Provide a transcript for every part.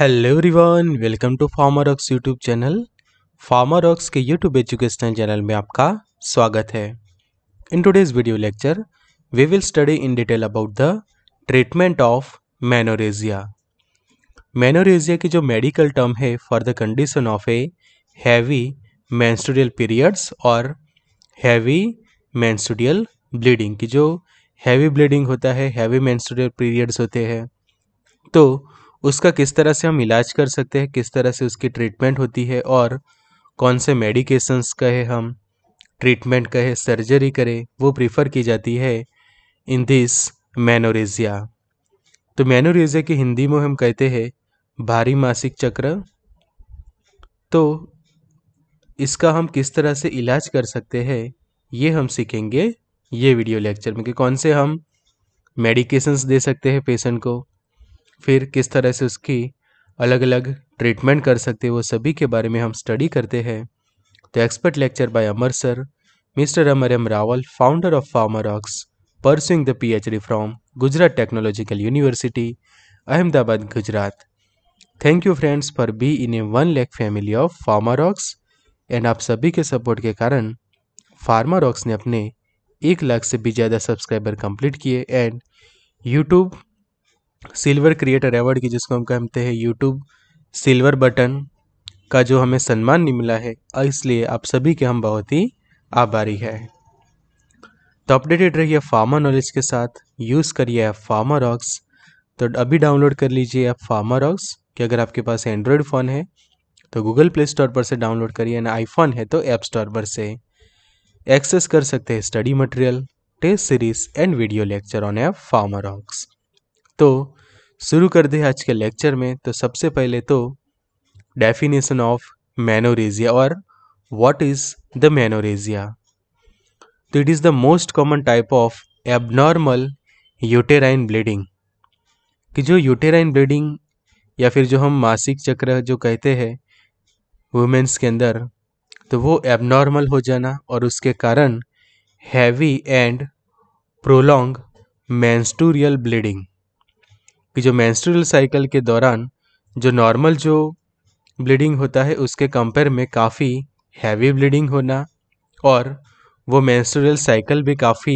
Hello everyone welcome to Pharmarox YouTube channel farmer aux के YouTube educational channel में आपका स्वागत है in today's video lecture we will study in detail about the treatment of menorrhagia menorrhagia की जो medical term है for the condition of a heavy menstrual periods और heavy menstrual bleeding की जो हैवी ब्लीडिंग होता है हैवी मैंस्टोरियल पीरियड्स होते हैं तो उसका किस तरह से हम इलाज कर सकते हैं किस तरह से उसकी ट्रीटमेंट होती है और कौन से मेडिकेशंस कहे हम ट्रीटमेंट कहे सर्जरी करें वो प्रीफर की जाती है इन दिस मैनोरेजिया तो मैनोरेजिया की हिंदी में हम कहते हैं भारी मासिक चक्र तो इसका हम किस तरह से इलाज कर सकते हैं ये हम सीखेंगे ये वीडियो लेक्चर में कि कौन से हम मेडिकेशंस दे सकते हैं पेशेंट को फिर किस तरह से उसकी अलग अलग ट्रीटमेंट कर सकते हैं वो सभी के बारे में हम स्टडी करते हैं तो expert lecture by Amar sir mister Amar M Rawal founder of Pharmarox pursuing the PhD from Gujarat technological university Ahmedabad Gujarat thank you friends for being a one lakh family of Pharmarox and आप सभी के सपोर्ट के कारण फार्मारॉक्स ने अपने एक लाख से भी ज़्यादा सब्सक्राइबर कंप्लीट किए and YouTube silver creator award की जिसको हम कहते हैं यूट्यूब सिल्वर बटन का जो हमें सम्मान नहीं मिला है इसलिए आप सभी के हम बहुत ही आभारी है तो अपडेटेड रहिए फार्मा नॉलेज के साथ यूज़ करिए ऐप फार्मा रॉक्स तो अभी डाउनलोड कर लीजिए ऐप फार्मा रॉक्स कि अगर आपके पास एंड्रॉयड फ़ोन है तो गूगल प्ले स्टोर पर से डाउनलोड करिए ना आईफोन है तो ऐप स्टोर पर से एक्सेस कर सकते हैं study material test series and video lecture on app Pharmarox तो शुरू कर दे आज के लेक्चर में तो सबसे पहले तो डेफिनेशन ऑफ मैनोरेजिया और व्हाट इज़ द मैनोरेजिया तो it is the most common type of abnormal uterine bleeding कि जो यूटेराइन ब्लीडिंग या फिर जो हम मासिक चक्र जो कहते हैं वुमेन्स के अंदर तो वो एबनॉर्मल हो जाना और उसके कारण heavy and prolong menstrual bleeding कि जो मैंस्ट्रल साइकिल के दौरान जो नॉर्मल जो ब्लीडिंग होता है उसके कंपेयर में काफ़ी हैवी ब्लीडिंग होना और वो मैंस्ट्रल साइकिल भी काफ़ी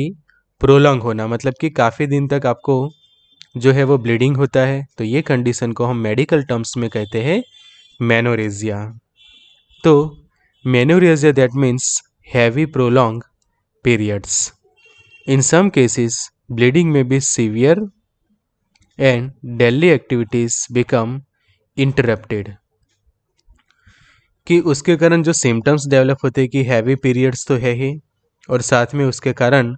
प्रोलॉन्ग होना मतलब कि काफ़ी दिन तक आपको जो है वो ब्लीडिंग होता है तो ये कंडीशन को हम मेडिकल टर्म्स में कहते हैं मैनोरेजिया तो menorrhagia that means heavy prolong periods in some cases bleeding में भी severe and daily activities become interrupted कि उसके कारण जो सिम्टम्स डेवलप होते हैं कि हैवी पीरियड्स तो है ही और साथ में उसके कारण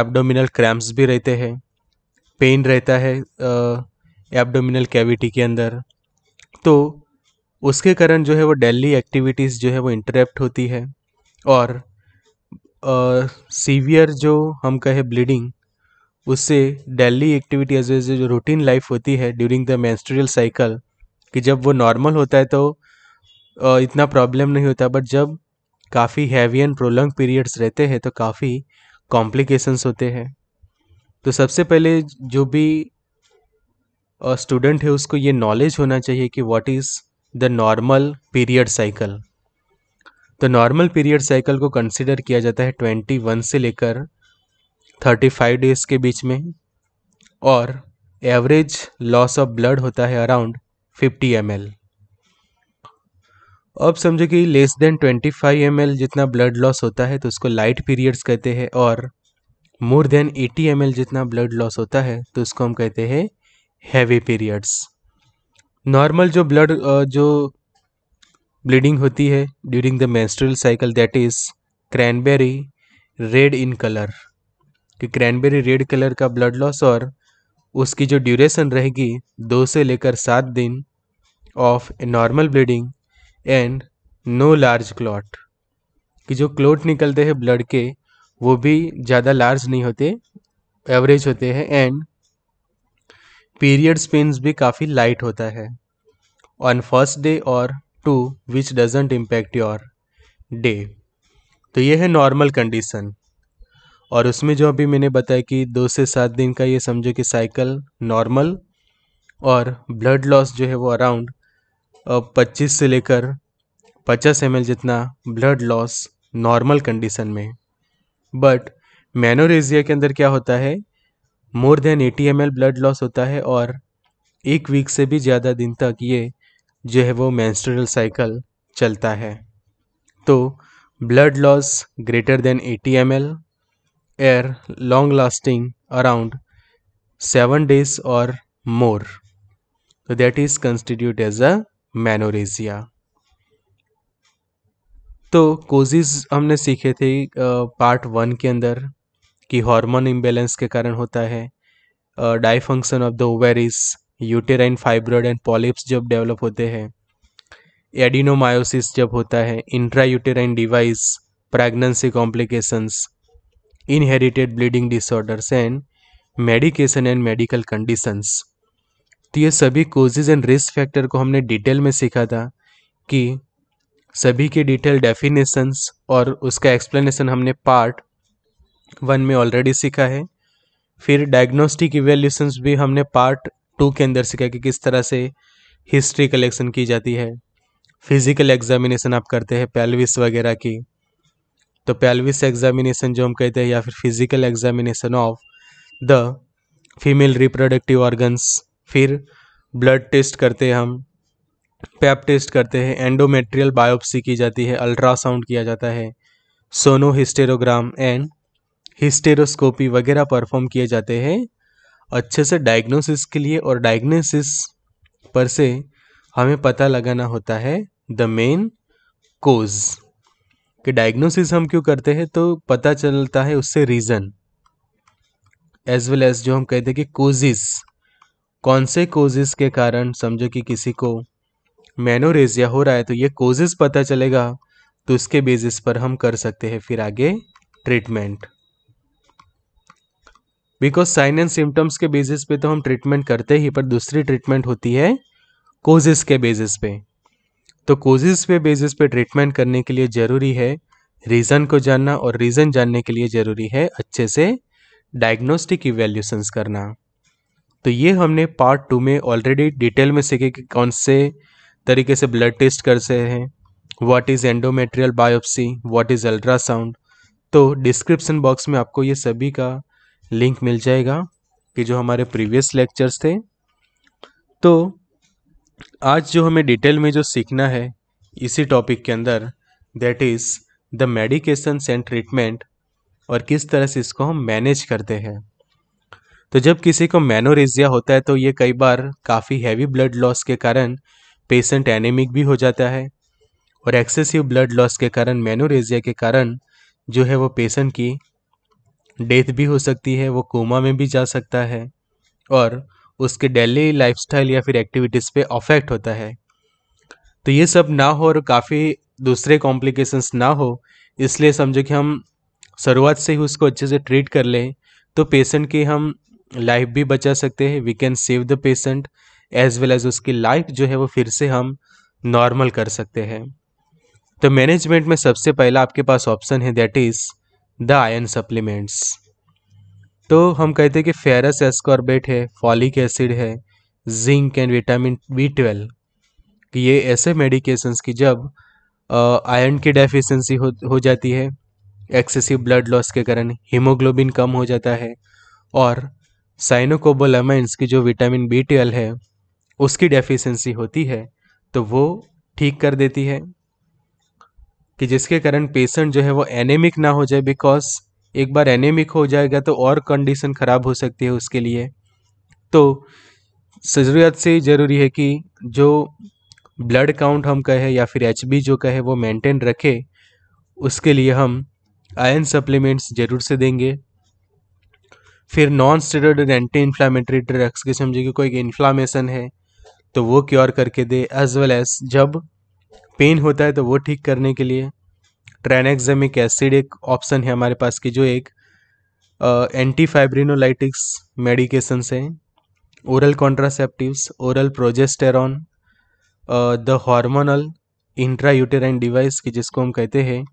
एब्डोमिनल क्रैम्प्स भी रहते हैं पेन रहता है एब्डोमिनल कैविटी के अंदर तो उसके कारण जो है वो डेली एक्टिविटीज़ जो है वो इंटरप्ट होती है और सीवियर जो हम कहे ब्लीडिंग उससे डेली एक्टिविटी एज एज जो रूटीन लाइफ होती है ड्यूरिंग द मैंस्ट्रियल साइकिल कि जब वो नॉर्मल होता है तो इतना प्रॉब्लम नहीं होता बट जब काफ़ी हैवी एंड प्रोलॉन्ग पीरियड्स रहते हैं तो काफ़ी कॉम्प्लिकेशंस होते हैं तो सबसे पहले जो भी स्टूडेंट है उसको ये नॉलेज होना चाहिए कि what is the normal period cycle तो नॉर्मल पीरियड साइकिल को कंसिडर किया जाता है ट्वेंटी वन से लेकर थर्टी फाइव डेज के बीच में और एवरेज लॉस ऑफ ब्लड होता है अराउंड फिफ्टी एम अब समझो कि less than twenty five M जितना ब्लड लॉस होता है तो उसको लाइट पीरियड्स कहते हैं और मोर देन एटी एम जितना ब्लड लॉस होता है तो उसको हम कहते हैं हैवी पीरियड्स नॉर्मल जो ब्लड जो ब्लीडिंग होती है during the menstrual cycle that is cranberry red in colour कि क्रैनबेरी रेड कलर का ब्लड लॉस और उसकी जो ड्यूरेशन रहेगी दो से लेकर सात दिन of a normal bleeding and no large clot कि जो क्लॉट निकलते हैं ब्लड के वो भी ज़्यादा लार्ज नहीं होते एवरेज होते हैं एंड पीरियड स्पेन्स भी काफ़ी लाइट होता है ऑन फर्स्ट डे और to which doesn't impact your day तो ये है नॉर्मल कंडीशन और उसमें जो अभी मैंने बताया कि दो से सात दिन का ये समझो कि साइकिल नॉर्मल और ब्लड लॉस जो है वो अराउंड पच्चीस से लेकर पचास एम जितना ब्लड लॉस नॉर्मल कंडीशन में बट मैनोरेजिया के अंदर क्या होता है more than eighty M blood loss होता है और एक वीक से भी ज़्यादा दिन तक ये जो है वो मैंस्ट्रल साइकिल चलता है तो blood loss greater than eighty M air long lasting around 7 days or more so that is constitute as a menorrhagia तो कोजिज हमने सीखे थे पार्ट वन के अंदर कि हार्मोन इम्बेलेंस के कारण होता है dysfunction of the ovaries uterine fibroid and polyps जब डेवलप होते हैं एडिनोमायोसिस जब होता है intra uterine device pregnancy complications inherited bleeding disorders and medication and medical conditions तो ये सभी कोजेज एंड रिस्क फैक्टर को हमने डिटेल में सीखा था कि सभी के डिटेल डेफिनेशंस और उसका एक्सप्लेनेशन हमने पार्ट वन में ऑलरेडी सीखा है फिर डायग्नोस्टिक इवेल्यूशंस भी हमने पार्ट टू के अंदर सीखा कि किस तरह से हिस्ट्री कलेक्शन की जाती है फिजिकल एग्जामिनेशन आप करते हैं पैलविस वगैरह की तो पैल्विस एग्जामिनेशन जो हम कहते हैं या फिर physical examination of the female reproductive organs फिर ब्लड टेस्ट करते हैं हम पैप टेस्ट करते हैं एंडोमेट्रियल बायोप्सी की जाती है अल्ट्रासाउंड किया जाता है सोनो हिस्टेरोग्राम एंड हिस्टेरोस्कोपी वगैरह परफॉर्म किए जाते हैं अच्छे से डायग्नोसिस के लिए और डायग्नोसिस पर से हमें पता लगाना होता है द मेन कोज़ कि डायग्नोसिस हम क्यों करते हैं तो पता चलता है उससे रीज़न एज वेल एज जो हम कहते हैं कि कोजिस कौन से कोजिस के कारण समझो कि किसी को मैनोरेजिया हो रहा है तो ये कोजिस पता चलेगा तो उसके बेसिस पर हम कर सकते हैं फिर आगे treatment because sign and symptoms के बेसिस पे तो हम ट्रीटमेंट करते ही पर दूसरी ट्रीटमेंट होती है कोजिस के बेसिस पे तो कोजेज पे बेसिस पे ट्रीटमेंट करने के लिए ज़रूरी है रीज़न को जानना और रीज़न जानने के लिए ज़रूरी है अच्छे से डायग्नोस्टिक इवेल्यूशंस करना तो ये हमने पार्ट टू में ऑलरेडी डिटेल में सीखे कि कौन से तरीके से ब्लड टेस्ट करते हैं what is endometrial biopsy what is ultrasound तो डिस्क्रिप्सन बॉक्स में आपको ये सभी का लिंक मिल जाएगा कि जो हमारे प्रीवियस लेक्चर्स थे तो आज जो हमें डिटेल में जो सीखना है इसी टॉपिक के अंदर that is the medication and treatment और किस तरह से इसको हम मैनेज करते हैं तो जब किसी को मैनोरेजिया होता है तो ये कई बार काफ़ी हैवी ब्लड लॉस के कारण पेशेंट एनेमिक भी हो जाता है और एक्सेसिव ब्लड लॉस के कारण मैनोरेजिया के कारण जो है वो पेशेंट की डेथ भी हो सकती है वो कोमा में भी जा सकता है और उसके डेली लाइफस्टाइल या फिर एक्टिविटीज़ पे अफेक्ट होता है तो ये सब ना हो और काफ़ी दूसरे कॉम्प्लिकेशंस ना हो इसलिए समझो कि हम शुरुआत से ही उसको अच्छे से ट्रीट कर लें तो पेशेंट की हम लाइफ भी बचा सकते हैं we can save the patient as well as उसकी लाइफ जो है वो फिर से हम नॉर्मल कर सकते हैं तो मैनेजमेंट में सबसे पहला आपके पास ऑप्शन है that is the iron supplements तो हम कहते हैं कि फेरस एस्कॉर्बेट है फॉलिक एसिड है zinc and vitamin B twelve ये ऐसे मेडिकेशंस की जब आयरन की डेफिशिएंसी हो हो जाती है एक्सेसिव ब्लड लॉस के कारण हीमोग्लोबिन कम हो जाता है और साइनोकोबोलामाइंस की जो विटामिन बी ट्वेल्व है उसकी डेफिशिएंसी होती है तो वो ठीक कर देती है कि जिसके कारण पेशेंट जो है वो एनेमिक ना हो जाए बिकॉज एक बार एनेमिक हो जाएगा तो और कंडीशन ख़राब हो सकती है उसके लिए तो ज़रूरत से ज़रूरी है कि जो ब्लड काउंट हम कहे या फिर एच जो कहे वो मेंटेन रखे उसके लिए हम आयन सप्लीमेंट्स जरूर से देंगे फिर non steroid anti inflammatory drugs के समझिए कि कोई इन्फ्लामेशन है तो वो क्योर करके दे एज वेल एज जब पेन होता है तो वो ठीक करने के लिए ट्रेनेक्जेमिक एसिड एक ऑप्शन है हमारे पास की जो एक एंटी फाइब्रिनोलाइटिक्स मेडिकेशंस से oral contraceptives oral progesterone the hormonal intra uterine device की जिसको हम कहते हैं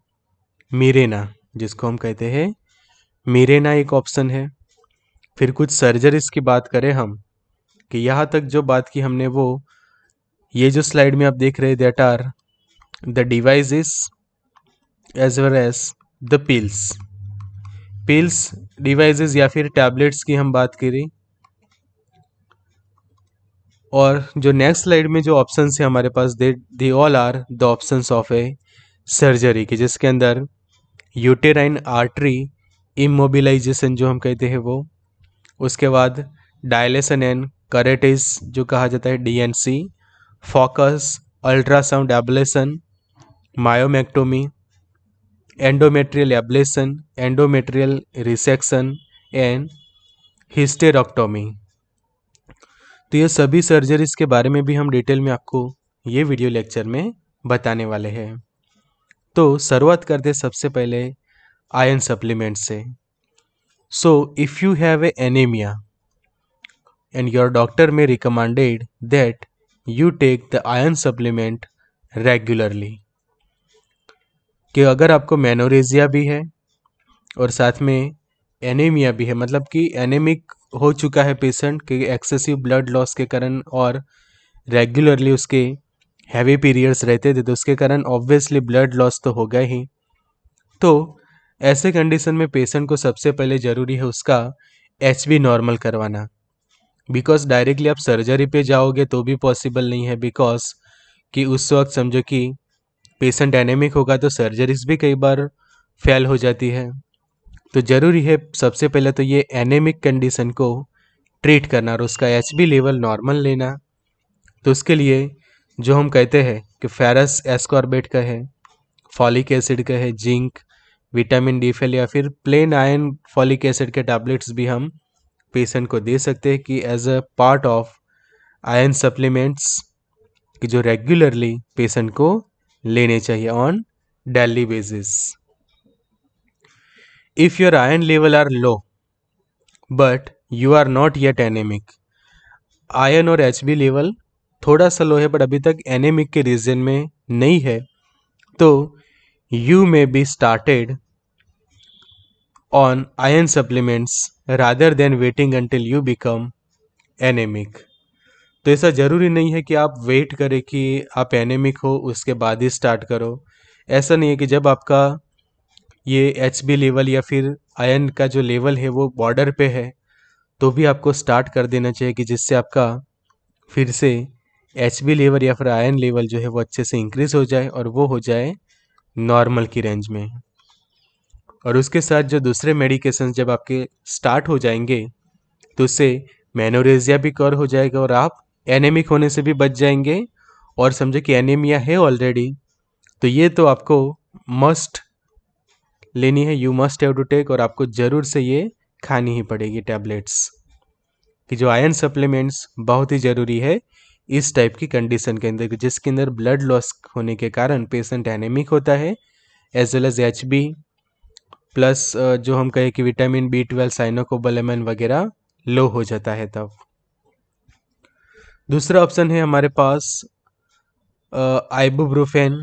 मीरेना जिसको हम कहते हैं मीरेना एक ऑप्शन है फिर कुछ सर्जरीज की बात करें हम कि यहाँ तक जो बात की हमने वो ये जो स्लाइड में आप देख रहे हैं that are the devices as well as the pills pills devices या फिर टैबलेट्स की हम बात करें और जो नेक्स्ट स्लाइड में जो ऑप्शन है हमारे पास they they all are the option of a surgery के जिसके अंदर यूटेराइन आर्टरी इमोबिलाइजेशन जो हम कहते हैं वो उसके बाद डायलेसन एंड करेटिस जो कहा जाता है D and C focus ultrasound ablation myomectomy endometrial ablation endometrial resection and hysterectomy तो ये सभी सर्जरीज के बारे में भी हम डिटेल में आपको ये वीडियो लेक्चर में बताने वाले हैं तो शुरुआत करते सबसे पहले आयन सप्लीमेंट से so if you have a anemia and your doctor may recommended that you take the iron supplement regularly कि अगर आपको मेनोरेजिया भी है और साथ में एनीमिया भी है मतलब कि एनेमिक हो चुका है पेशेंट के एक्सेसिव ब्लड लॉस के कारण और रेगुलरली उसके हैवी पीरियड्स रहते थे तो उसके कारण ऑब्वियसली ब्लड लॉस तो होगा ही तो ऐसे कंडीशन में पेशेंट को सबसे पहले ज़रूरी है उसका एच नॉर्मल करवाना बिकॉज डायरेक्टली आप सर्जरी पे जाओगे तो भी पॉसिबल नहीं है बिकॉज कि उस वक्त समझो कि पेशेंट एनेमिक होगा तो सर्जरीज भी कई बार फेल हो जाती है तो ज़रूरी है सबसे पहले तो ये एनेमिक कंडीशन को ट्रीट करना और उसका एच लेवल नॉर्मल लेना तो उसके लिए जो हम कहते हैं कि फेरस एस्कॉर्बेट का है फॉलिक एसिड का है जिंक विटामिन डी फेल या फिर प्लेन आयन फॉलिक एसिड के टैबलेट्स भी हम पेशेंट को दे सकते हैं कि as a part of iron supplements कि जो रेगुलरली पेशेंट को लेने चाहिए on daily basis if your iron level are low but you are not yet anemic iron और एच बी लेवल थोड़ा सा लो है बट अभी तक एनेमिक के रीजन में नहीं है तो you may be started on iron supplements rather than waiting until you become anemic तो ऐसा ज़रूरी नहीं है कि आप वेट करें कि आप एनेमिक हो उसके बाद ही स्टार्ट करो ऐसा नहीं है कि जब आपका ये एच लेवल या फिर आयन का जो लेवल है वो बॉर्डर पे है तो भी आपको स्टार्ट कर देना चाहिए कि जिससे आपका फिर से एच लेवल या फिर आयन लेवल जो है वो अच्छे से इंक्रीज़ हो जाए और वो हो जाए नॉर्मल की रेंज में और उसके साथ जो दूसरे मेडिकेशन जब आपके स्टार्ट हो जाएंगे तो उससे मेनोरेजिया भी कर हो जाएगा और आप एनेमिक होने से भी बच जाएंगे और समझो कि एनेमिया है ऑलरेडी तो ये तो आपको मस्ट लेनी है you must have to take और आपको ज़रूर से ये खानी ही पड़ेगी टैबलेट्स कि जो आयरन सप्लीमेंट्स बहुत ही ज़रूरी है इस टाइप की कंडीशन के अंदर जिसके अंदर ब्लड लॉस होने के कारण पेशेंट एनेमिक होता है as well as H B plus जो हम कहें कि विटामिन बी ट्वेल्व साइनोकोबलेमन वगैरह लो हो जाता है तब दूसरा ऑप्शन है हमारे पास आइबोब्रोफेन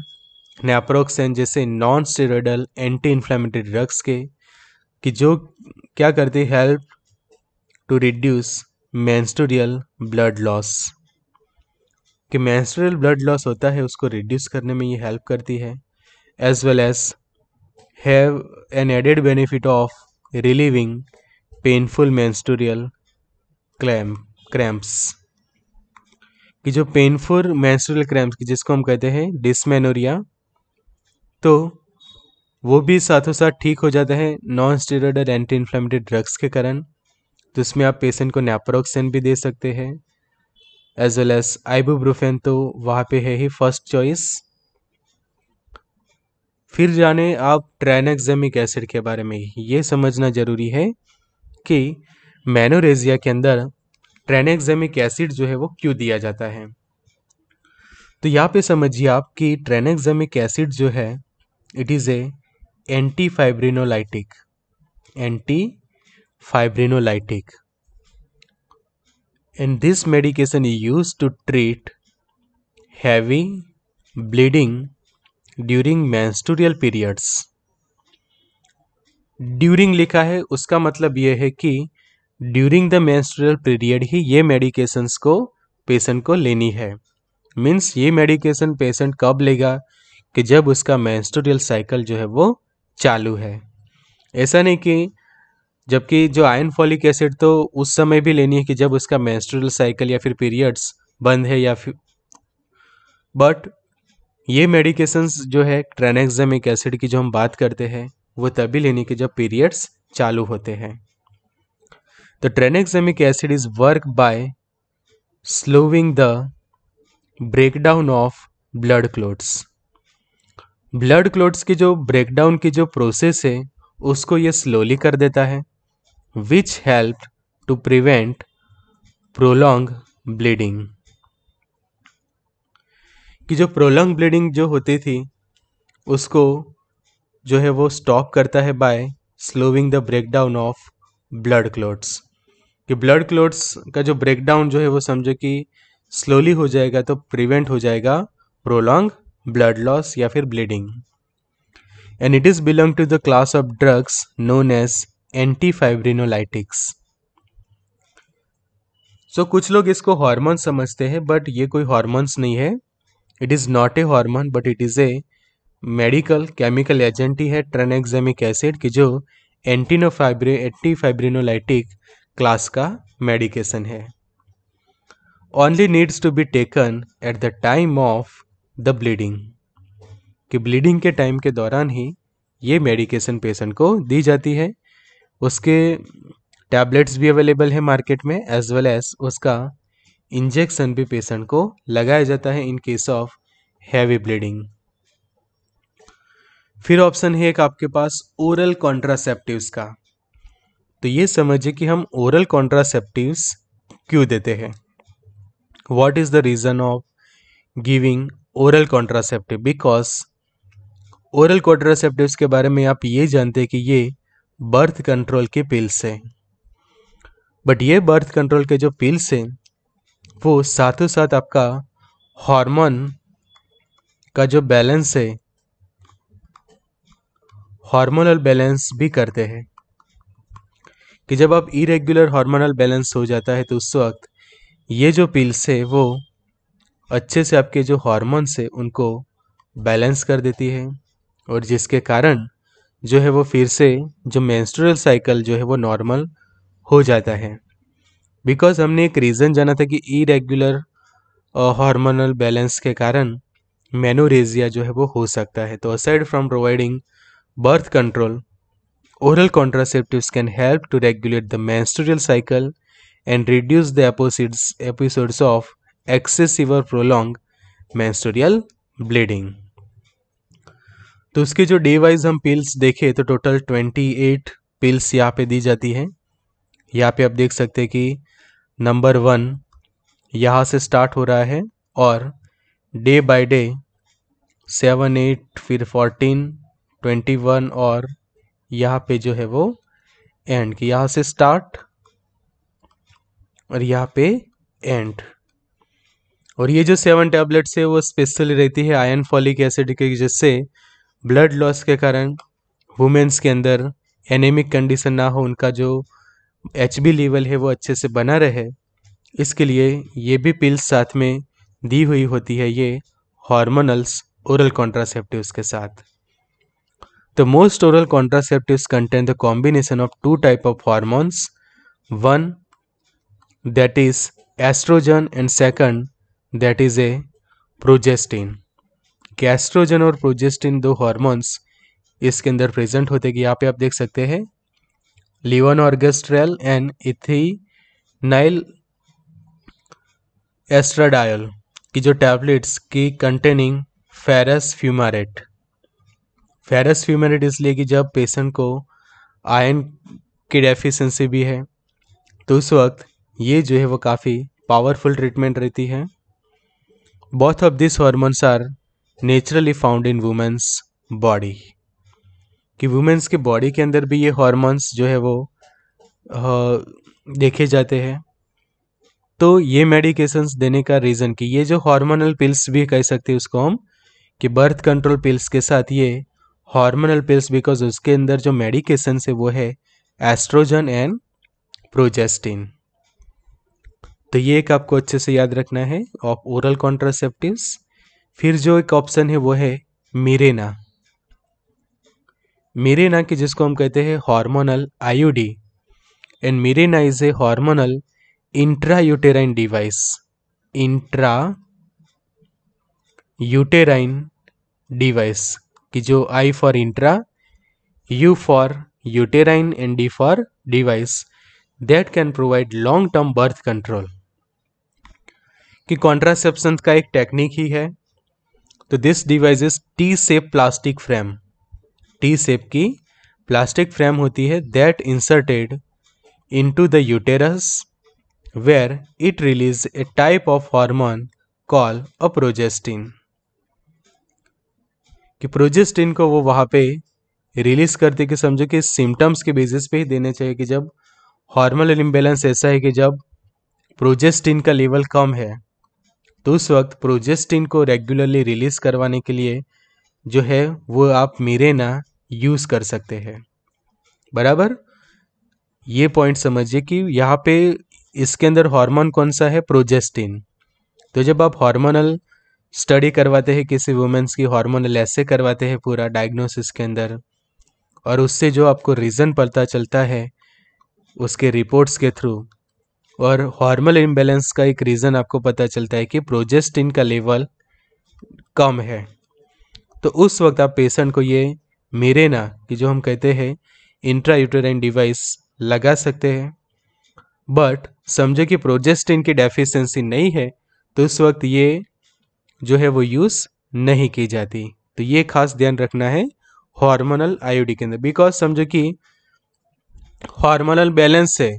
नेप्रोक्सेन जैसे non steroidal anti inflammatory drugs के कि जो क्या करते help to reduce menstrual blood loss कि मैंस्टोरियल ब्लड लॉस होता है उसको रिड्यूस करने में ये हेल्प करती है as well as have an added benefit of relieving painful menstrual clam cramps कि जो पेनफुल मैंस्ट्रल क्रैम्प की जिसको हम कहते हैं डिसमेनोरिया तो वो भी साथों साथ ठीक हो जाता है नॉन और एंटी इन्फ्लेमेटरी ड्रग्स के कारण तो इसमें आप पेशेंट को नेप्रोक्सेन भी दे सकते हैं एज वेल एज आइबूब्रूफेन तो वहाँ पे है ही फर्स्ट चॉइस फिर जाने आप ट्रैनक्समिक एसिड के बारे में ये समझना ज़रूरी है कि मैनोरेजिया के अंदर ट्रेनेक्जेमिक एसिड जो है वो क्यों दिया जाता है तो यहाँ पे समझिए आप कि ट्रेनेक्जेमिक एसिड जो है it is a anti fibrinolytic anti fibrinolytic and this medication is used to treat heavy bleeding during menstrual periods during लिखा है उसका मतलब यह है कि ड्यूरिंग द मेंस्ट्रुअल पीरियड ही ये मेडिकेशंस को पेशेंट को लेनी है मीन्स ये मेडिकेशन पेशेंट कब लेगा कि जब उसका मेंस्ट्रुअल साइकिल जो है वो चालू है ऐसा नहीं कि जबकि जो आयन फॉलिक एसिड तो उस समय भी लेनी है कि जब उसका मेंस्ट्रुअल साइकिल या फिर पीरियड्स बंद है या फिर बट ये मेडिकेशंस जो है ट्रेनेक्जेमिक एसिड की जो हम बात करते हैं वो तभी लेनी कि जब पीरियड्स चालू होते हैं The tranexamic acid is worked by slowing the breakdown of blood clots blood clots की जो ब्रेकडाउन की जो प्रोसेस है उसको ये स्लोली कर देता है which help to prevent prolong bleeding कि जो प्रोलॉन्ग ब्लीडिंग जो होती थी उसको जो है वो स्टॉप करता है by slowing the breakdown of blood clots कि ब्लड क्लोट्स का जो ब्रेकडाउन जो है वो समझो कि स्लोली हो जाएगा तो प्रिवेंट हो जाएगा प्रोलॉन्ग ब्लड लॉस या फिर bleeding and it is belong to the class of drugs known as antifibrinolytics so कुछ लोग इसको हार्मोन समझते हैं बट ये कोई हार्मोन्स नहीं है it is not a hormone but it is a medical chemical agent ही है ट्रेनेक्जेमिक एसिड की जो एंटीनोफाइब्रे एंटीफाइब्रिनोलाइटिक क्लास का मेडिकेशन है only needs to be taken at the time of the bleeding कि ब्लीडिंग के टाइम के दौरान ही ये मेडिकेशन पेशेंट को दी जाती है उसके टैबलेट्स भी अवेलेबल है मार्केट में एज वेल एज उसका इंजेक्शन भी पेशेंट को लगाया जाता है in case of heavy bleeding फिर ऑप्शन है एक आपके पास ओरल कॉन्ट्रासेप्टिव का तो ये समझिए कि हम ओरल कॉन्ट्रासेप्टिव क्यों देते हैं what is the reason of giving oral contraceptive because oral contraceptive के बारे में आप ये जानते हैं कि ये बर्थ कंट्रोल के पिल्स हैं बट ये बर्थ कंट्रोल के जो पिल्स हैं वो साथों साथ आपका हार्मोन का जो बैलेंस है हार्मोनल बैलेंस भी करते हैं कि जब आप इरेगुलर हार्मोनल बैलेंस हो जाता है तो उस वक्त ये जो पिल्स है वो अच्छे से आपके जो हार्मोन्स है उनको बैलेंस कर देती है और जिसके कारण जो है वो फिर से जो मेंस्ट्रुअल साइकिल जो है वो नॉर्मल हो जाता है बिकॉज हमने एक रीज़न जाना था कि इरेगुलर हार्मोनल बैलेंस के कारण मेनोरेजिया जो है वो हो सकता है तो aside from providing birth control Oral contraceptives can help to regulate the menstrual cycle and reduce the episodes, episodes of excessive or prolonged menstrual bleeding. तो उसकी जो डे वाइज हम पिल्स देखें तो टोटल 28 पिल्स यहाँ पे दी जाती है यहाँ पे आप देख सकते हैं कि नंबर वन यहाँ से स्टार्ट हो रहा है और day by day seven eight फिर फोर्टीन ट्वेंटी वन और यहाँ पे जो है वो एंड की यहाँ से स्टार्ट और यहाँ पे एंड और ये जो सेवन टैबलेट्स है वो स्पेशली रहती है आयन फॉलिक एसिड के जिससे ब्लड लॉस के कारण वुमेन्स के अंदर एनेमिक कंडीशन ना हो उनका जो एच लेवल है वो अच्छे से बना रहे इसके लिए ये भी पिल्स साथ में दी हुई होती है ये हॉर्मोनल्स ओरल कॉन्ट्रासेप्टिव के साथ The most oral contraceptives contain the combination of two type of hormones, one that is estrogen and second that is a progestin gastrogen or progestin do hormones iske andar present hote ki yahan pe aap dekh sakte hain levonorgestrel and ethinyl estradiol ki jo tablets ki containing ferrous fumarate ferrous fumarate इसलिए कि जब patient को ion की deficiency भी है तो उस वक्त ये जो है वो काफ़ी पावरफुल ट्रीटमेंट रहती है both of this hormones are naturally found in womens body कि वुमेंस के बॉडी के अंदर भी ये हॉर्मोन्स जो है वो देखे जाते हैं तो ये मेडिकेशंस देने का रीज़न कि ये जो हार्मोनल पिल्स भी कह सकते हैं उसको हम कि बर्थ कंट्रोल पिल्स के साथ ये हार्मोनल पिल्स बिकॉज उसके अंदर जो मेडिकेशन है वो है एस्ट्रोजन एंड प्रोजेस्टिन तो ये एक आपको अच्छे से याद रखना है ऑफ ओरल कॉन्ट्रासेप्टिव फिर जो एक ऑप्शन है वो है मिरेना मिरेना की जिसको हम कहते हैं hormonal IUD and Mirena is a hormonal intra uterine device intra uterine device कि जो I for intra U for uterine and D for device that can provide long term birth control कि contraception का एक technique ही है तो this device is T shape plastic frame T shape की plastic frame होती है that inserted into the uterus where it release a type of hormone call a progestin कि प्रोजेस्टिन को वो वहाँ पे रिलीज करते कि समझो कि सिम्टम्स के बेसिस पे ही देने चाहिए कि जब हार्मोनल इम्बेलेंस ऐसा है कि जब प्रोजेस्टिन का लेवल कम है तो उस वक्त प्रोजेस्टिन को रेगुलरली रिलीज करवाने के लिए जो है वो आप मेरे ना यूज़ कर सकते हैं बराबर ये पॉइंट समझिए कि यहाँ पे इसके अंदर हार्मोन कौन सा है प्रोजेस्टिन तो जब आप हार्मोनल स्टडी करवाते हैं किसी वुमेंस की हार्मोनल ऐसे करवाते हैं पूरा डायग्नोसिस के अंदर और उससे जो आपको रीज़न पता चलता है उसके रिपोर्ट्स के थ्रू और हार्मोनल इम्बेलेंस का एक रीज़न आपको पता चलता है कि प्रोजेस्टिन का लेवल कम है तो उस वक्त आप पेशेंट को ये मिरेना कि जो हम कहते हैं इंट्रा यूटेराइन डिवाइस लगा सकते हैं बट समझे कि प्रोजेस्टिन की डेफिशिएंसी नहीं है तो उस वक्त ये जो है वो यूज़ नहीं की जाती तो ये खास ध्यान रखना है हार्मोनल आयोडी के अंदर बिकॉज समझो कि हार्मोनल बैलेंस है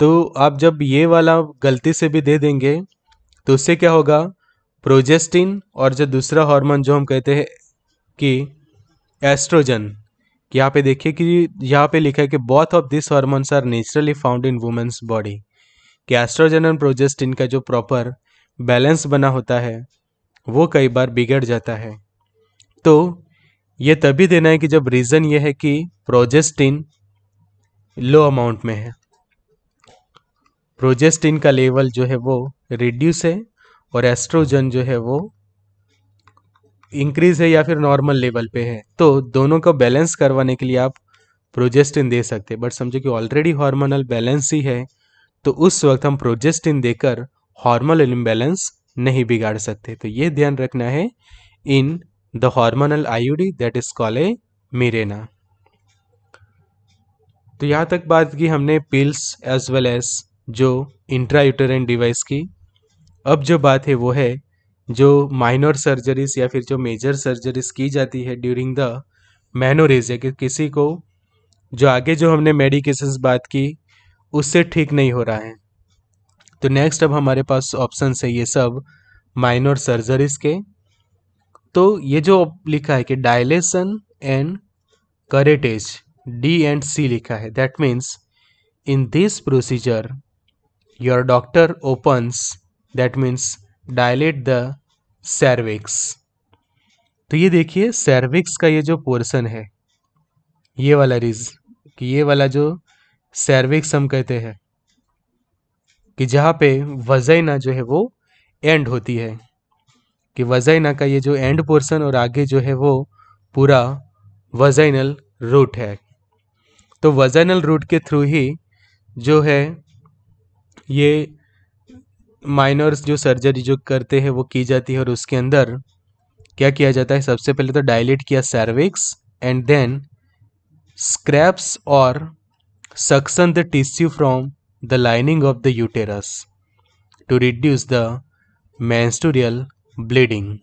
तो आप जब ये वाला गलती से भी दे देंगे तो उससे क्या होगा प्रोजेस्टिन और जो दूसरा हार्मोन जो हम कहते हैं कि एस्ट्रोजन यहाँ पे देखिए कि यहाँ पे लिखा है कि both of this hormones are naturally found in womens body कि एस्ट्रोजन एंड प्रोजेस्टिन का जो प्रॉपर बैलेंस बना होता है वो कई बार बिगड़ जाता है तो ये तभी देना है कि जब रीज़न ये है कि प्रोजेस्टिन लो अमाउंट में है प्रोजेस्टिन का लेवल जो है वो रिड्यूस है और एस्ट्रोजन जो है वो इंक्रीज है या फिर नॉर्मल लेवल पे है तो दोनों को बैलेंस करवाने के लिए आप प्रोजेस्टिन दे सकते हैं बट समझो कि ऑलरेडी हार्मोनल बैलेंस ही है तो उस वक्त हम प्रोजेस्टिन देकर हार्मोनल इम्बैलेंस नहीं बिगाड़ सकते तो ये ध्यान रखना है in the hormonal IUD that is call a Mirena तो यहाँ तक बात की हमने पिल्स एज वेल एज जो इंट्रायूटेरन डिवाइस की अब जो बात है वो है जो माइनर सर्जरीज या फिर जो मेजर सर्जरीज की जाती है ड्यूरिंग द मैनोरेज या कि किसी को जो आगे जो हमने मेडिकेशंस बात की उससे ठीक नहीं हो रहा है तो नेक्स्ट अब हमारे पास ऑप्शन है ये सब माइनर सर्जरीज के तो ये जो लिखा है कि dilation and curettage D and C लिखा है that means in this procedure your doctor opens that means dilate the cervix तो ये देखिए सर्विक्स का ये जो पोर्शन है ये वाला रीज कि ये वाला जो सर्विक्स हम कहते हैं कि जहाँ पे वजैना जो है वो एंड होती है कि वजैना का ये जो एंड पोर्सन और आगे जो है वो पूरा वजैनल रूट है तो वजैनल रूट के थ्रू ही जो है ये माइनर्स जो सर्जरी जो करते हैं वो की जाती है और उसके अंदर क्या किया जाता है सबसे पहले तो डायलेट किया सर्विक्स एंड देन स्क्रैप्स और suction the tissue from the lining of the uterus to reduce the menstrual bleeding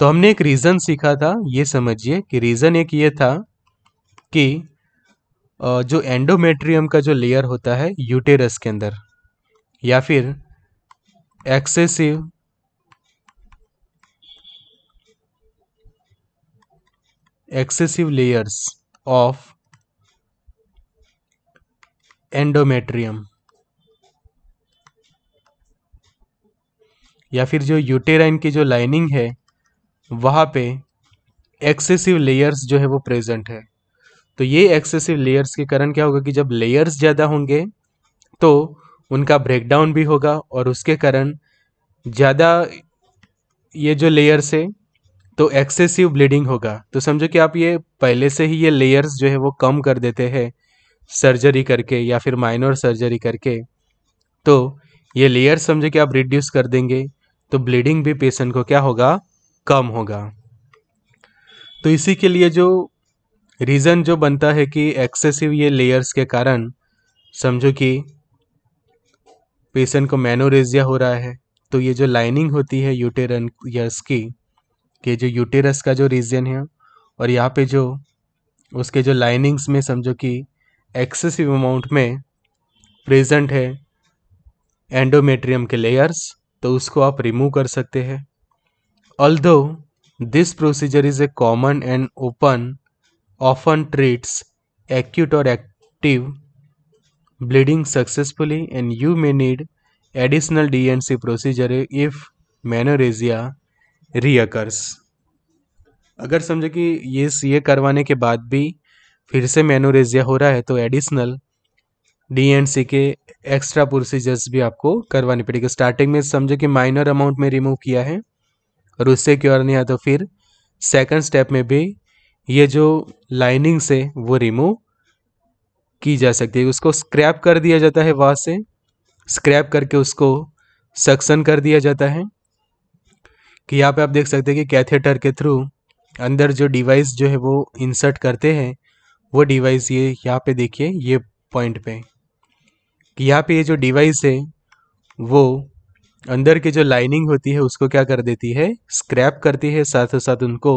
तो हमने एक रीज़न सीखा था ये समझिए कि रीज़न एक ये था कि जो एंडोमेट्रियम का जो लेयर होता है यूटेरस के अंदर या फिर excessive excessive layers of endometrium या फिर जो यूटेराइन की जो लाइनिंग है वहाँ पे एक्सेसिव लेयर्स जो है वो प्रेजेंट है तो ये एक्सेसिव लेयर्स के कारण क्या होगा कि जब लेयर्स ज़्यादा होंगे तो उनका ब्रेकडाउन भी होगा और उसके कारण ज़्यादा ये जो लेयर्स है तो एक्सेसिव ब्लीडिंग होगा तो समझो कि आप ये पहले से ही ये लेयर्स जो है वो कम कर देते हैं सर्जरी करके या फिर माइनर सर्जरी करके तो ये लेयर समझे कि आप रिड्यूस कर देंगे तो ब्लीडिंग भी पेशेंट को क्या होगा कम होगा तो इसी के लिए जो रीज़न जो बनता है कि एक्सेसिव ये लेयर्स के कारण समझो कि पेशेंट को मैनोरेजिया हो रहा है तो ये जो लाइनिंग होती है यूटेरन यर्स की कि जो यूटेरस का जो रीजन है और यहाँ पे जो उसके जो लाइनिंग्स में समझो कि एक्सेसिव अमाउंट में प्रेजेंट है एंडोमेट्रियम के लेयर्स तो उसको आप रिमूव कर सकते हैं although this procedure is a common and open often treats acute और active bleeding successfully and you may need additional D and C procedure if menorrhagia recurs अगर समझो कि ये ये करवाने के बाद भी फिर से मेनोरेजिया हो रहा है तो एडिशनल डी एंड सी के एक्स्ट्रा प्रोसीजर्स भी आपको करवानी पड़ेगी स्टार्टिंग में समझो कि माइनर अमाउंट में रिमूव किया है और उससे क्योर नहीं आता तो फिर सेकंड स्टेप में भी ये जो लाइनिंग से वो रिमूव की जा सकती है उसको स्क्रैप कर दिया जाता है वहाँ से स्क्रैप करके उसको सक्सन कर दिया जाता है कि यहाँ पे आप देख सकते हैं कि कैथेटर के थ्रू अंदर जो डिवाइस जो है वो इंसर्ट करते हैं वो डिवाइस ये यहाँ पे देखिए ये पॉइंट पे कि यहाँ पे ये जो डिवाइस है वो अंदर की जो लाइनिंग होती है उसको क्या कर देती है स्क्रैप करती है साथ साथ उनको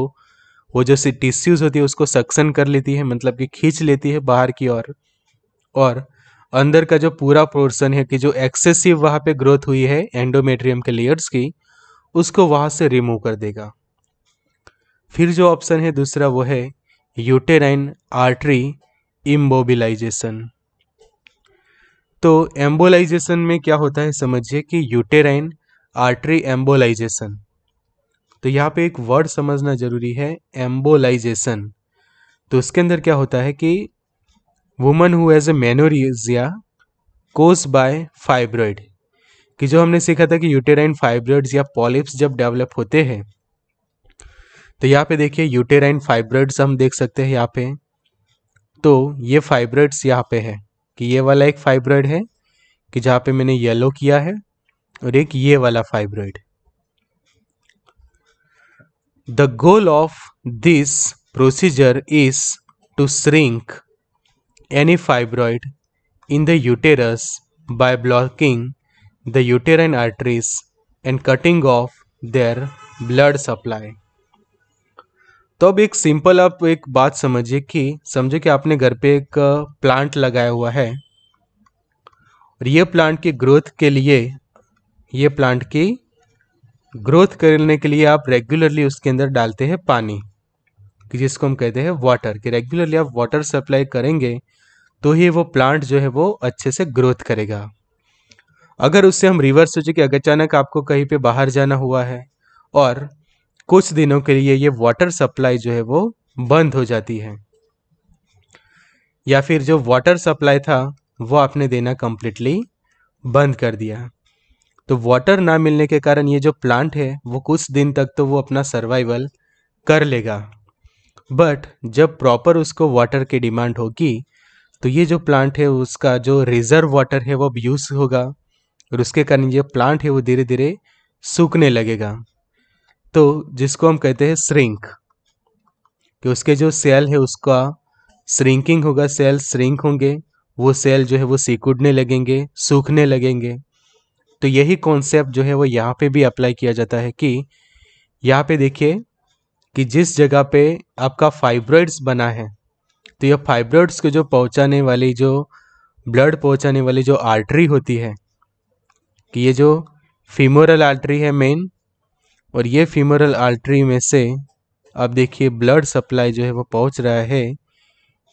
वो जो सी टिश्यूज़ होती है उसको सक्सन कर लेती है मतलब कि खींच लेती है बाहर की ओर और, और अंदर का जो पूरा पोर्सन है कि जो एक्सेसिव वहाँ पे ग्रोथ हुई है एंडोमेट्रियम के लेयर्स की उसको वहाँ से रिमूव कर देगा फिर जो ऑप्शन है दूसरा वो है यूटेराइन आर्टरी इम्बोबिलाइजेशन तो एम्बोलाइजेशन में क्या होता है समझिए कि यूटेराइन आर्टरी एम्बोलाइजेशन तो यहाँ पे एक वर्ड समझना जरूरी है एम्बोलाइजेशन तो उसके अंदर क्या होता है कि woman who has a menorrhagia cause by fibroid कि जो हमने सीखा था कि यूटेराइन फाइब्रॉइड्स या पॉलिप्स जब डेवलप होते हैं तो यहाँ पे देखिए यूटेराइन फाइब्रॉइड्स हम देख सकते हैं यहाँ पे तो ये फाइब्रॉइड्स यहाँ पे है कि ये वाला एक फाइब्रॉइड है कि जहाँ पे मैंने येलो किया है और एक ये वाला fibroid the goal of this procedure is to shrink any fibroid in the uterus by blocking the uterine arteries and cutting off their blood supply तो अब एक सिंपल आप एक बात समझिए कि समझे कि आपने घर पे एक प्लांट लगाया हुआ है और ये प्लांट की ग्रोथ के लिए ये प्लांट की ग्रोथ करने के लिए आप रेगुलरली उसके अंदर डालते हैं पानी कि जिसको हम कहते हैं वाटर कि रेगुलरली आप वाटर सप्लाई करेंगे तो ही वो प्लांट जो है वो अच्छे से ग्रोथ करेगा अगर उससे हम रिवर्स सोचे कि अगर अचानक आपको कहीं पे बाहर जाना हुआ है और कुछ दिनों के लिए ये वाटर सप्लाई जो है वो बंद हो जाती है या फिर जो वाटर सप्लाई था वो आपने देना कम्प्लीटली बंद कर दिया तो वाटर ना मिलने के कारण ये जो प्लांट है वो कुछ दिन तक तो वो अपना सर्वाइवल कर लेगा बट जब प्रॉपर उसको वाटर की डिमांड होगी तो ये जो प्लांट है उसका जो रिजर्व वाटर है वो अब यूज़ होगा और उसके कारण ये प्लांट है वो धीरे धीरे सूखने लगेगा तो जिसको हम कहते हैं श्रिंक कि उसके जो सेल है उसका श्रिंकिंग होगा सेल श्रिंक होंगे वो सेल जो है वो सिकुड़ने लगेंगे सूखने लगेंगे तो यही कॉन्सेप्ट जो है वो यहाँ पे भी अप्लाई किया जाता है कि यहाँ पे देखिए कि जिस जगह पे आपका फाइब्रॉइड्स बना है तो यह फाइब्रॉइड्स को जो पहुँचाने वाली जो ब्लड पहुँचाने वाली जो आर्टरी होती है कि ये जो फीमोरल आर्टरी है मेन और ये फीमरल आर्टरी में से अब देखिए ब्लड सप्लाई जो है वो पहुंच रहा है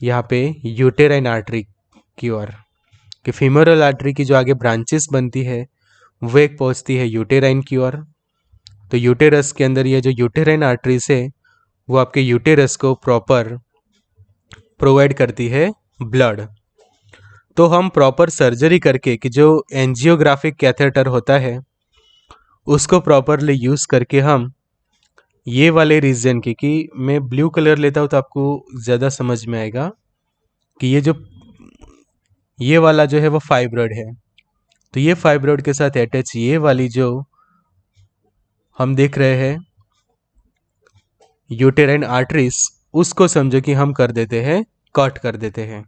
यहाँ पे यूटेराइन आर्टरी की ओर कि फीमरल आर्टरी की जो आगे ब्रांचेस बनती है वो एक पहुँचती है यूटेराइन की ओर तो यूटेरस के अंदर ये जो यूटेराइन आर्टरीज है वो आपके यूटेरस को प्रॉपर प्रोवाइड करती है ब्लड तो हम प्रॉपर सर्जरी करके कि जो एंजियोग्राफिक कैथेटर होता है उसको प्रॉपरली यूज़ करके हम ये वाले रीजन के कि मैं ब्लू कलर लेता हूँ तो आपको ज़्यादा समझ में आएगा कि ये जो ये वाला जो है वो फाइब्रॉइड है तो ये फाइब्रॉइड के साथ अटैच ये वाली जो हम देख रहे हैं यूटेराइन आर्टरीज उसको समझो कि हम कर देते हैं कट कर देते हैं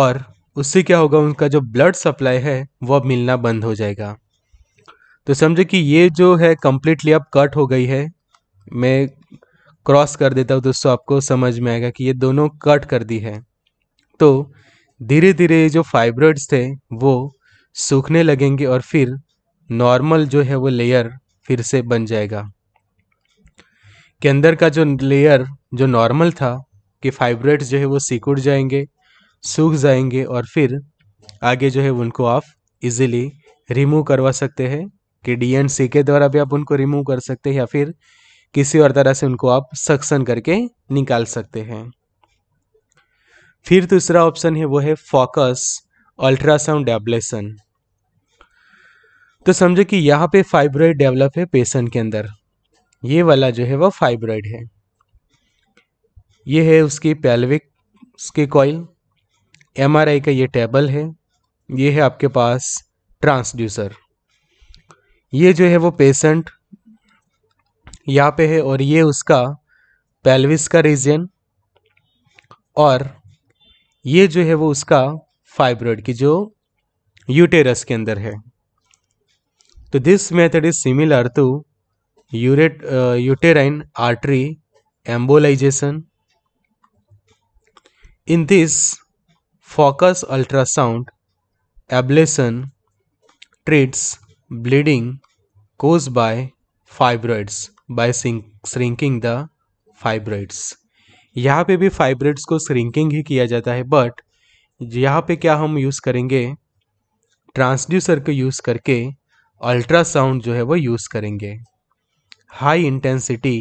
और उससे क्या होगा उनका जो ब्लड सप्लाई है वह मिलना बंद हो जाएगा तो समझो कि ये जो है कम्प्लीटली अब कट हो गई है मैं क्रॉस कर देता हूँ दोस्तों आपको समझ में आएगा कि ये दोनों कट कर दी है तो धीरे धीरे ये जो फाइब्रॉइड्स थे वो सूखने लगेंगे और फिर नॉर्मल जो है वो लेयर फिर से बन जाएगा के अंदर का जो लेयर जो नॉर्मल था कि फाइब्रेट्स जो है वो सिकुड़ जाएंगे सूख जाएंगे और फिर आगे जो है उनको आप इजीली रिमूव करवा सकते हैं कि डी के द्वारा भी आप उनको रिमूव कर सकते हैं या फिर किसी और तरह से उनको आप सक्सन करके निकाल सकते हैं फिर दूसरा ऑप्शन है वो है फोकस अल्ट्रासाउंड एबलेसन तो समझो कि यहाँ पे फाइब्रॉइड डेवलप है पेशेंट के अंदर ये वाला जो है वो फाइब्रॉइड है ये है उसकी पैल्विक उसकी कॉइल एमआरआई का ये टेबल है ये है आपके पास ट्रांसड्यूसर ये जो है वो पेशेंट यहाँ पे है और ये उसका पेल्विस का रीजन और ये जो है वो उसका फाइब्रॉइड की जो यूटेरस के अंदर है तो this method is similar to यूरेट uterine artery embolization in this focus ultrasound ablation treats bleeding cause by fibroids by shrinking the fibroids यहाँ पे भी फाइब्रॉइड्स को श्रिंकिंग ही किया जाता है बट यहाँ पे क्या हम यूज़ करेंगे ट्रांसड्यूसर को यूज़ करके अल्ट्रासाउंड जो है वो यूज़ करेंगे हाई इंटेंसिटी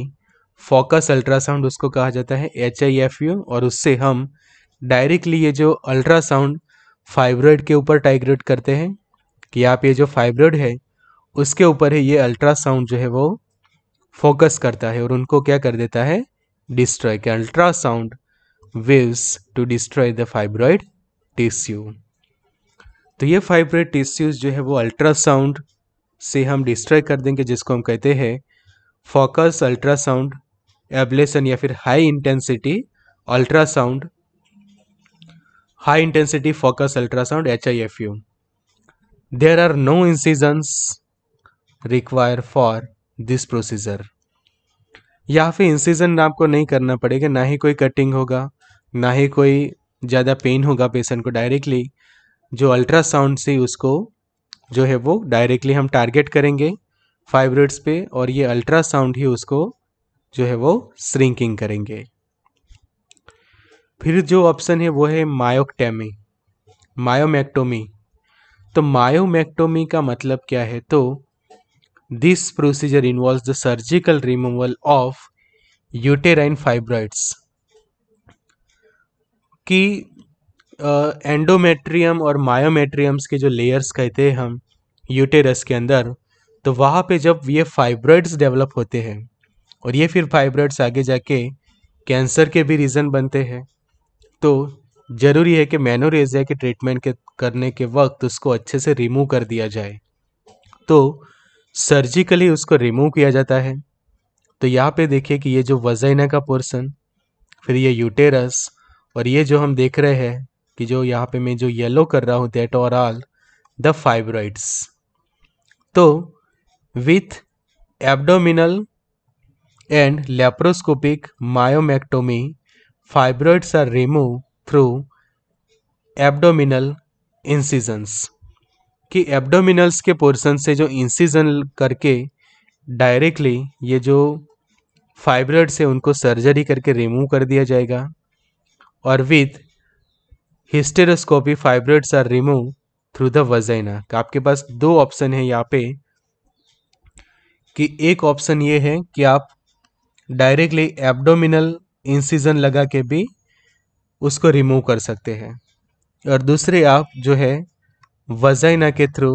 फोकस अल्ट्रासाउंड उसको कहा जाता है एच आई एफ यू और उससे हम डायरेक्टली ये जो अल्ट्रासाउंड फाइब्रॉइड के ऊपर टाइग्रेट करते हैं कि आप ये जो फाइब्रॉइड है उसके ऊपर ही ये अल्ट्रासाउंड जो है वो फोकस करता है और उनको क्या कर देता है डिस्ट्रॉय के ultrasound waves to destroy the fibroid tissue तो ये फाइब्रॉइड टिश्यूज जो है वो अल्ट्रासाउंड से हम डिस्ट्रॉय कर देंगे जिसको हम कहते हैं फोकस अल्ट्रासाउंड एबलेसन या फिर high intensity ultrasound high intensity focus ultrasound H I F U there are no incisions required for this procedure यहाँ पे इंसिजन आपको नहीं करना पड़ेगा ना ही कोई कटिंग होगा ना ही कोई ज़्यादा पेन होगा पेशेंट को डायरेक्टली जो अल्ट्रासाउंड से उसको जो है वो डायरेक्टली हम टारगेट करेंगे फाइब्रोड्स पे और ये अल्ट्रासाउंड ही उसको जो है वो श्रिंकिंग करेंगे फिर जो ऑप्शन है वो है मायोक्टेमी मायोमेक्टोमी तो मायोमेक्टोमी का मतलब क्या है तो this procedure involve the surgical removal of uterine fibroids कि एंडोमेट्रियम और मायोमेट्रियम्स के जो लेयर्स कहते हैं हम यूटेरस के अंदर तो वहाँ पे जब ये फाइब्रॉइड्स डेवलप होते हैं और ये फिर फाइब्रॉइड्स आगे जाके कैंसर के भी रीज़न बनते हैं तो ज़रूरी है कि मेनोरेजिया के ट्रीटमेंट के करने के वक्त उसको अच्छे से रिमूव कर दिया जाए तो सर्जिकली उसको रिमूव किया जाता है तो यहाँ पे देखिए कि ये जो वजाइना का पोर्सन फिर ये यूटेरस और ये जो हम देख रहे हैं कि जो यहाँ पे मैं जो येलो कर रहा हूँ दैट और ऑल द फाइब्रॉइड्स तो with abdominal and laparoscopic myomectomy fibroids are remove through abdominal incisions कि एब्डोमिनल्स के पोर्शन से जो इंसिजन करके डायरेक्टली ये जो फाइब्रॉइड्स है उनको सर्जरी करके रिमूव कर दिया जाएगा और with hysteroscopy fibroids are remove through the vagina आपके पास दो ऑप्शन है यहाँ पे कि एक ऑप्शन ये है कि आप डायरेक्टली एब्डोमिनल इंसिजन लगा के भी उसको रिमूव कर सकते हैं और दूसरे आप जो है वजाइना के थ्रू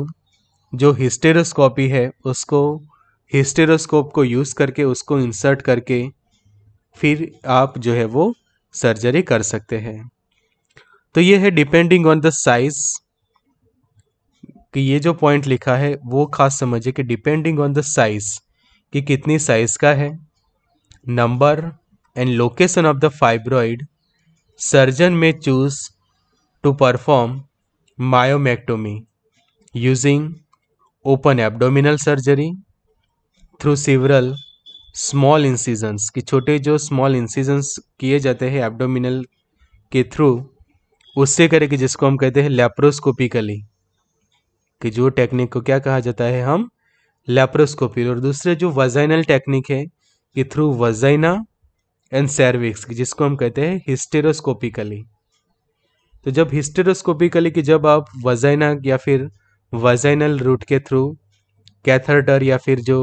जो हिस्टेरोस्कोपी है उसको हिस्टेरोस्कोप को यूज़ करके उसको इंसर्ट करके फिर आप जो है वो सर्जरी कर सकते हैं तो ये है डिपेंडिंग ऑन द साइज़ कि ये जो पॉइंट लिखा है वो खास समझिए कि डिपेंडिंग ऑन द साइज़ कि कितनी साइज़ का है number and location of the fibroid surgeon may choose to perform myomectomy using open abdominal surgery through several small incisions कि छोटे जो small incisions किए जाते हैं abdominal के through उससे करेंगे जिसको हम कहते हैं लेप्रोस्कोपिकली कि जो टेक्निक को क्या कहा जाता है हम लेप्रोस्कोपी और दूसरे जो वजाइनल टेक्निक है कि थ्रू वजाइना एंड सर्विक्स जिसको हम कहते हैं हिस्टेरोस्कोपिकली तो जब हिस्टेरोस्कोपिकली कि जब आप वजाइना या फिर वजाइनल रूट के थ्रू कैथरटर या फिर जो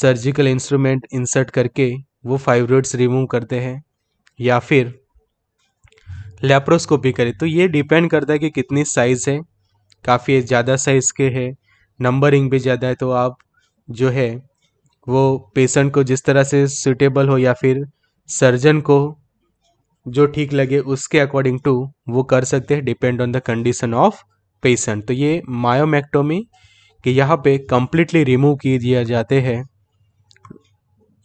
सर्जिकल इंस्ट्रूमेंट इंसर्ट करके वो फाइब्रोइड्स रिमूव करते हैं या फिर लेप्रोस्कोपी करें तो ये डिपेंड करता है कि कितनी साइज़ है काफ़ी ज़्यादा साइज़ के है नंबरिंग भी ज़्यादा है तो आप जो है वो पेशेंट को जिस तरह से सूटेबल हो या फिर सर्जन को जो ठीक लगे उसके अकॉर्डिंग टू वो कर सकते हैं depend on the condition of patient तो ये मायोमेक्टोमी कि यहाँ पे कम्प्लीटली रिमूव किए दिया जाते हैं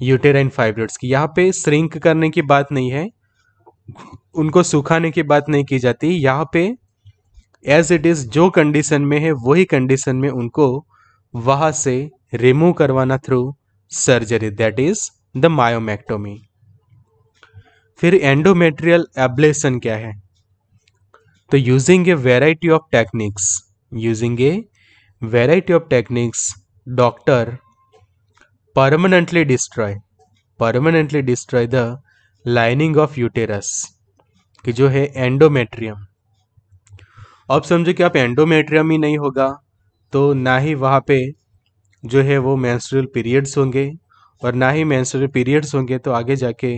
यूटेराइन फाइब्रेट्स की यहाँ पे श्रिंक करने की बात नहीं है उनको सुखाने की बात नहीं की जाती यहाँ पे एज इट इज़ जो कंडीशन में है वही कंडीशन में उनको वहां से रिमूव करवाना through surgery that is the myomectomy फिर एंडोमेट्रियल एब्लेशन क्या है तो using a variety of techniques using a variety of techniques doctor permanently destroy permanently destroy the lining of uterus कि जो है एंडोमेट्रियम अब समझो कि आप एंडोमेट्रियम ही नहीं होगा तो ना ही वहाँ पे जो है वो मैंसुरल पीरियड्स होंगे और ना ही मैंसुरल पीरियड्स होंगे तो आगे जाके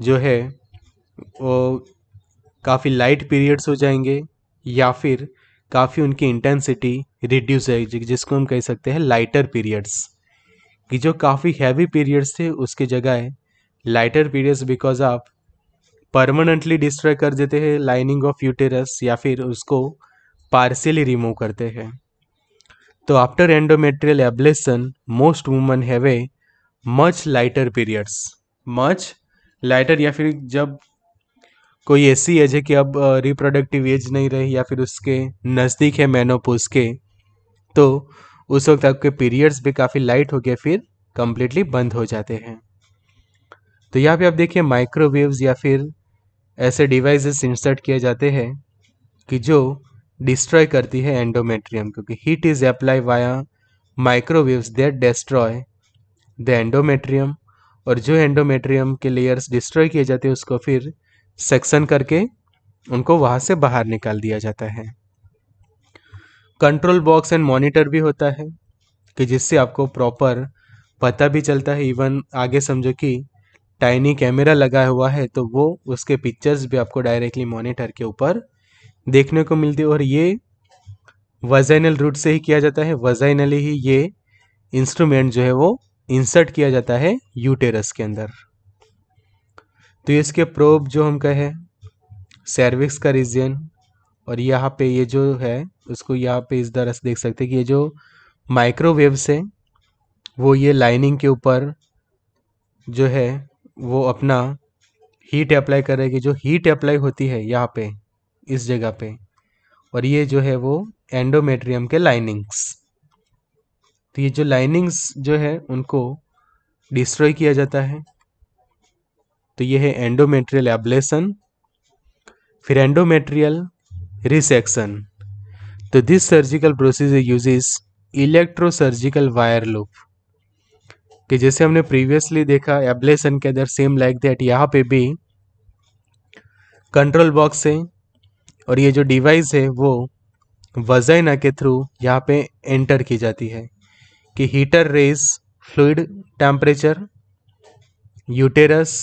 जो है वो काफ़ी लाइट पीरियड्स हो जाएंगे या फिर काफ़ी उनकी इंटेंसिटी रिड्यूस हो जाएगी जिसको हम कह सकते हैं लाइटर पीरियड्स कि जो काफ़ी हैवी पीरियड्स थे उसके जगह लाइटर पीरियड्स बिकॉज आप परमानेंटली डिस्ट्रॉय कर देते हैं लाइनिंग ऑफ यूटेरस या फिर उसको पार्सियली रिमूव करते हैं तो after endometrial ablation most woman have a much lighter periods much lighter या फिर जब कोई ऐसी एज है कि अब रिप्रोडक्टिव एज नहीं रही या फिर उसके नज़दीक है मैनोपोज के तो उस वक्त आपके पीरियड्स भी काफ़ी लाइट हो गए फिर कम्प्लीटली बंद हो जाते हैं तो यहाँ पे आप देखिए माइक्रोवेव्स या फिर ऐसे डिवाइसेस इंसर्ट किए जाते हैं कि जो डिस्ट्रॉय करती है एंडोमेट्रियम क्योंकि heat is apply via microwaves that destroy the endometrium और जो एंडोमेट्रियम के लेयर्स डिस्ट्रॉय किए जाते हैं उसको फिर सेक्शन करके उनको वहाँ से बाहर निकाल दिया जाता है कंट्रोल बॉक्स एंड मॉनिटर भी होता है कि जिससे आपको प्रॉपर पता भी चलता है इवन आगे समझो कि टाइनी कैमरा लगा हुआ है तो वो उसके पिक्चर्स भी आपको डायरेक्टली मॉनिटर के ऊपर देखने को मिलती है और ये वजाइनल रूट से ही किया जाता है वजाइनली ही ये इंस्ट्रूमेंट जो है वो इंसर्ट किया जाता है यूटेरस के अंदर तो इसके प्रोब जो हम कहे सर्विक्स का रीजन और यहाँ पे ये जो है उसको यहाँ पे इस तरह से देख सकते हैं कि ये जो माइक्रोवेव्स है वो ये लाइनिंग के ऊपर जो है वो अपना हीट अप्लाई करेगी जो हीट अप्लाई होती है यहाँ पे इस जगह पे और ये जो है वो एंडोमेट्रियम के लाइनिंग्स तो ये जो लाइनिंग्स जो है उनको डिस्ट्रॉय किया जाता है तो ये है एंडोमेट्रियल एबलेसन फिर एंडोमेट्रियल रिसेक्शन तो this surgical procedure uses electrosurgical wire loop कि जैसे हमने प्रीवियसली देखा एब्लेशन के अंदर सेम लाइक दैट यहाँ पे भी कंट्रोल बॉक्स है और ये जो डिवाइस है वो वजाइना के थ्रू यहाँ पे एंटर की जाती है कि heater race fluid temperature uterus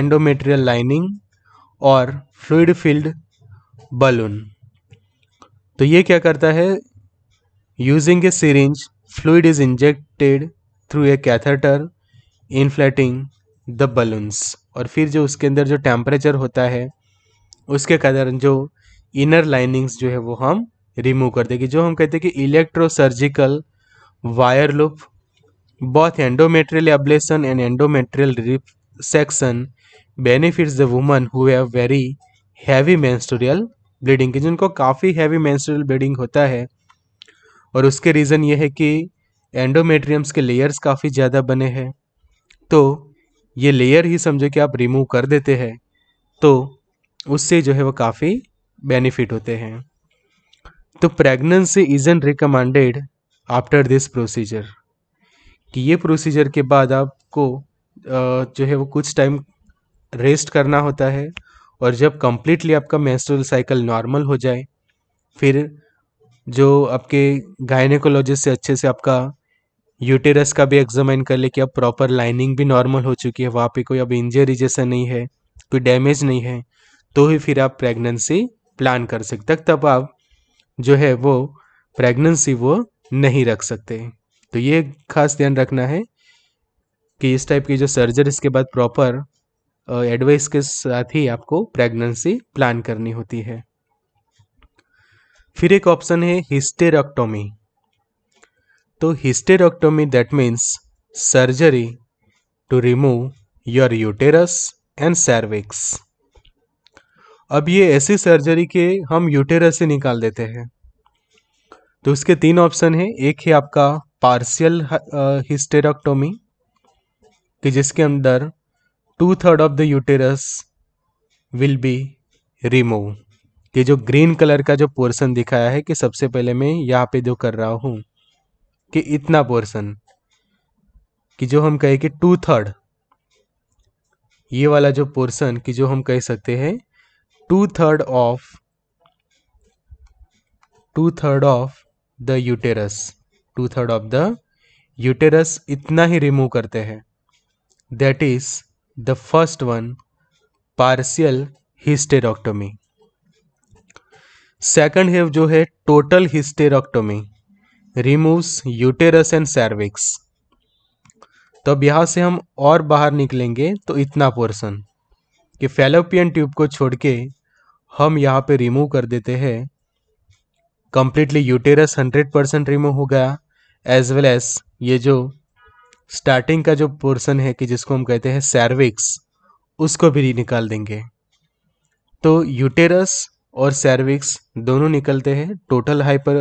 endometrial lining और फ्लूड फील्ड बलून तो ये क्या करता है using a syringe fluid is injected through a catheter inflating the balloons और फिर जो उसके अंदर जो टेम्परेचर होता है उसके कारण जो इनर लाइनिंग्स जो है वो हम रिमूव कर देंगे जो हम कहते हैं कि electrosurgical wire loop. Both endometrial ablation and endometrial resection benefits the woman who have very heavy menstrual bleeding की जिनको काफ़ी हैवी मेंस्ट्रुअल ब्लीडिंग होता है और उसके रीज़न ये है कि एंडोमेट्रियम्स के लेयर्स काफ़ी ज़्यादा बने हैं तो ये लेयर ही समझो कि आप रिमूव कर देते हैं तो उससे जो है वो काफ़ी बेनिफिट होते हैं तो pregnancy is an recommended after this procedure कि ये प्रोसीजर के बाद आपको जो है वो कुछ टाइम रेस्ट करना होता है और जब कम्प्लीटली आपका मेंस्ट्रुअल साइकिल नॉर्मल हो जाए फिर जो आपके गायनेकोलॉजिस्ट से अच्छे से आपका यूटेरस का भी एग्जामिन कर ले कि अब प्रॉपर लाइनिंग भी नॉर्मल हो चुकी है वहाँ पे कोई अब इंजरी जैसा नहीं है कोई डैमेज नहीं है तो ही फिर आप प्रेगनेंसी प्लान कर सकते तब आप जो है वो प्रेगनेंसी वो नहीं रख सकते तो ये खास ध्यान रखना है कि इस टाइप की जो सर्जरी के बाद प्रॉपर एडवाइस के साथ ही आपको प्रेगनेंसी प्लान करनी होती है फिर एक ऑप्शन है हिस्टेरेक्टोमी तो hysterectomy that means surgery to remove your uterus and cervix अब ये ऐसी सर्जरी के हम यूटेरस से निकाल देते हैं तो इसके तीन ऑप्शन है एक है आपका पार्शियल हिस्टेरेक्टोमी uh, कि जिसके अंदर two third of the uterus will be remove ये जो ग्रीन कलर का जो पोर्शन दिखाया है कि सबसे पहले मैं यहाँ पे जो कर रहा हूँ कि इतना पोर्शन कि जो हम कहे कि टू थर्ड ये वाला जो पोर्शन कि जो हम कह सकते हैं two third of two third of the uterus two third of the uterus इतना ही रिमूव करते हैं that is the first one partial hysterectomy second have जो है total hysterectomy removes uterus and cervix तो अब यहां से हम और बाहर निकलेंगे तो इतना पोर्शन कि फेलोपियन ट्यूब को छोड़ के हम यहाँ पे रिमूव कर देते हैं completely uterus hundred percent remove हो गया एज वेल एज ये जो स्टार्टिंग का जो पोर्सन है कि जिसको हम कहते हैं सैरविक्स उसको भी निकाल देंगे तो यूटेरस और सैरविक्स दोनों निकलते हैं टोटल हाइपर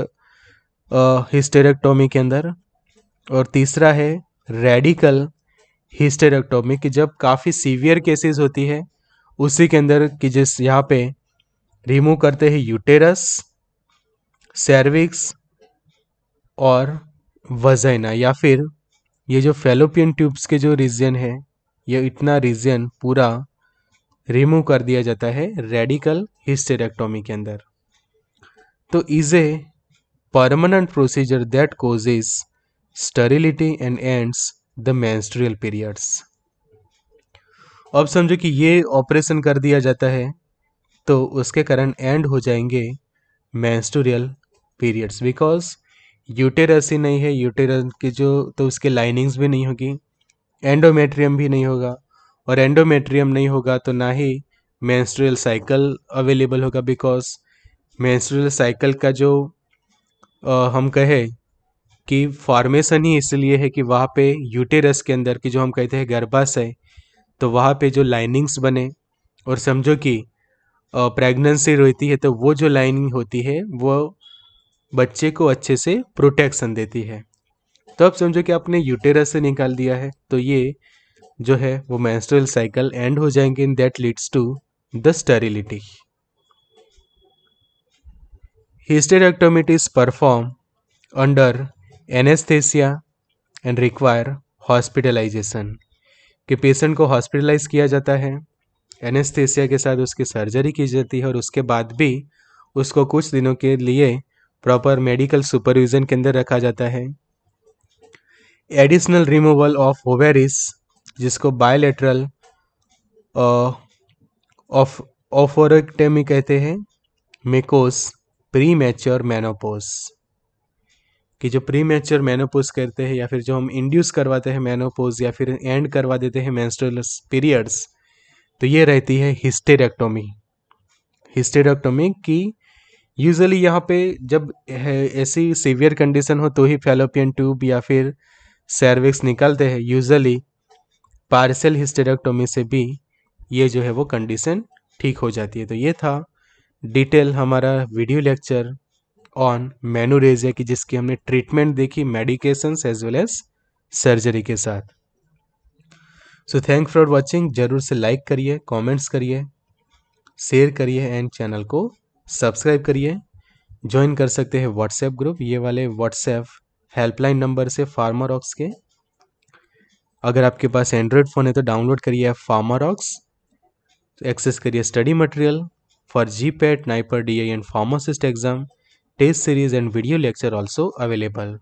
हिस्टेरेक्टोमी के अंदर और तीसरा है रेडिकल हिस्टेरेक्टोमी कि जब काफ़ी सीवियर केसेस होती है उसी के अंदर कि जिस यहाँ पे रिमूव करते हैं यूटेरस सर्विक्स और वजैना या फिर ये जो फेलोपियन ट्यूब्स के जो रीजन है ये इतना रीजन पूरा रिमूव कर दिया जाता है रेडिकल हिस्टेरेक्टोमी के अंदर तो is a permanent procedure that causes sterility and ends the menstrual periods अब समझो कि ये ऑपरेशन कर दिया जाता है तो उसके कारण एंड हो जाएंगे मेंस्ट्रुअल पीरियड्स बिकॉज यूटेरस ही नहीं है यूटेरस की जो तो उसके लाइनिंग्स भी नहीं होगी एंडोमेट्रियम भी नहीं होगा और एंडोमेट्रियम नहीं होगा तो ना ही मैंस्ट्रियल साइकिल अवेलेबल होगा बिकॉज मैंस्ट्रियल साइकिल का जो आ, हम कहे कि फॉर्मेशन ही इसलिए है कि वहाँ पे यूटेरस के अंदर की जो हम कहते हैं गर्भाशय तो वहाँ पे जो लाइनिंग्स बने और समझो कि प्रेगनेंसी रहती है तो वो जो लाइनिंग होती है वो बच्चे को अच्छे से प्रोटेक्शन देती है तो अब समझो कि आपने यूटेरस से निकाल दिया है तो ये जो है वो मैंस्ट्रल साइकिल एंड हो जाएंगे इन that leads to the sterility hysterectomy is perform under anaesthesia and require hospitalisation कि पेशेंट को हॉस्पिटलाइज किया जाता है एनेस्थेसिया के साथ उसकी सर्जरी की जाती है और उसके बाद भी उसको कुछ दिनों के लिए प्रॉपर मेडिकल सुपरविजन के अंदर रखा जाता है एडिशनल रिमूवल ऑफ ओवेरिस जिसको बायोलेटरल ऑफ ऑफोरेक्टेमी कहते हैं मेकोस प्री मैच्योर मैनोपोस कि जो प्री मैच्योर मैनोपोज करते हैं या फिर जो हम इंड्यूस करवाते हैं मैनोपोज या फिर एंड करवा देते हैं मैंस्ट्रल पीरियड्स तो ये रहती है हिस्टेरेक्टोमी हिस्टेरेक्टोमी की यूजली यहाँ पे जब ऐसी सीवियर कंडीशन हो तो ही फैलोपियन ट्यूब या फिर सर्विक्स निकलते हैं यूजली पार्सल हिस्टेरेक्टोमी से भी ये जो है वो कंडीशन ठीक हो जाती है तो ये था डिटेल हमारा वीडियो लेक्चर ऑन मेनोरेजिया की जिसकी हमने ट्रीटमेंट देखी medication as well as surgery के साथ सो थैंक फॉर वॉचिंग जरूर से लाइक करिए कॉमेंट्स करिए शेयर करिए एंड चैनल को सब्सक्राइब करिए ज्वाइन कर सकते हैं व्हाट्सएप ग्रुप ये वाले व्हाट्सएप हेल्पलाइन नंबर से फार्मर ऑक्स के अगर आपके पास एंड्रॉयड फ़ोन है तो डाउनलोड करिए ऐप फार्मर ऑक्स तो एक्सेस करिए study material for GPAT NIPER D I and pharmacist exam test series and video lecture also available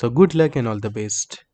so good luck and all the best